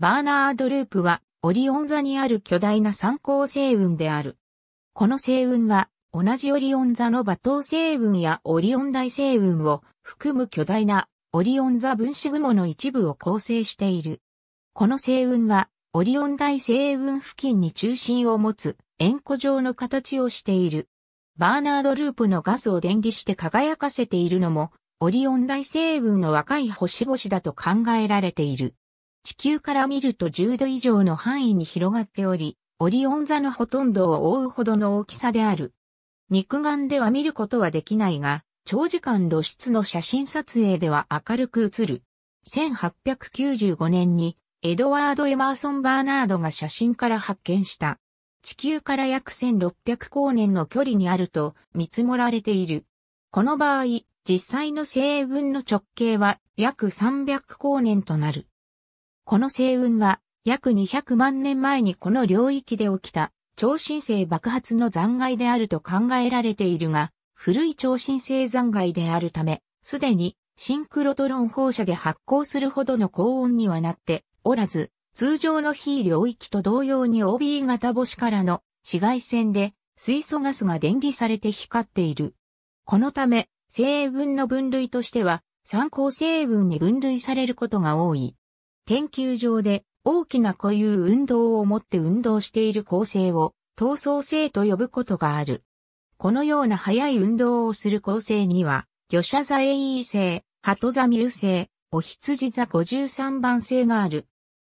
バーナードループはオリオン座にある巨大な参考星雲である。この星雲は同じオリオン座の馬頭星雲やオリオン大星雲を含む巨大なオリオン座分子雲の一部を構成している。この星雲はオリオン大星雲付近に中心を持つ円弧状の形をしている。バーナードループのガスを電離して輝かせているのもオリオン大星雲の若い星々だと考えられている。地球から見ると10度以上の範囲に広がっており、オリオン座のほとんどを覆うほどの大きさである。肉眼では見ることはできないが、長時間露出の写真撮影では明るく映る。1895年にエドワード・エマーソン・バーナードが写真から発見した。地球から約1600光年の距離にあると見積もられている。この場合、実際の星雲の直径は約300光年となる。この星雲は、約200万年前にこの領域で起きた、超新星爆発の残骸であると考えられているが、古い超新星残骸であるため、すでにシンクロトロン放射で発光するほどの高温にはなっておらず、通常の非領域と同様に OB 型星からの紫外線で水素ガスが電離されて光っている。このため、成分の分類としては、参考成分に分類されることが多い。研究上で大きな固有運動をもって運動している構成を闘争性と呼ぶことがある。このような速い運動をする構成には、魚舎座 AE 性、鳩座ミュ性、お羊座53番性がある。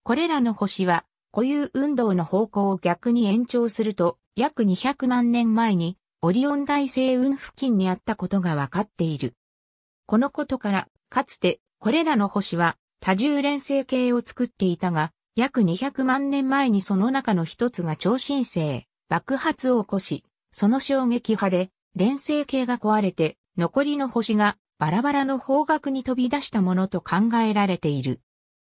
これらの星は、固有運動の方向を逆に延長すると、約200万年前に、オリオン大星雲付近にあったことがわかっている。このことから、かつて、これらの星は、多重連成系を作っていたが、約200万年前にその中の一つが超新星、爆発を起こし、その衝撃波で、連星系が壊れて、残りの星がバラバラの方角に飛び出したものと考えられている。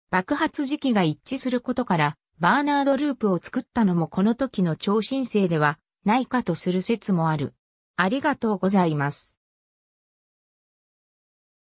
爆発時期が一致することから、バーナードループを作ったのもこの時の超新星ではないかとする説もある。ありがとうございます。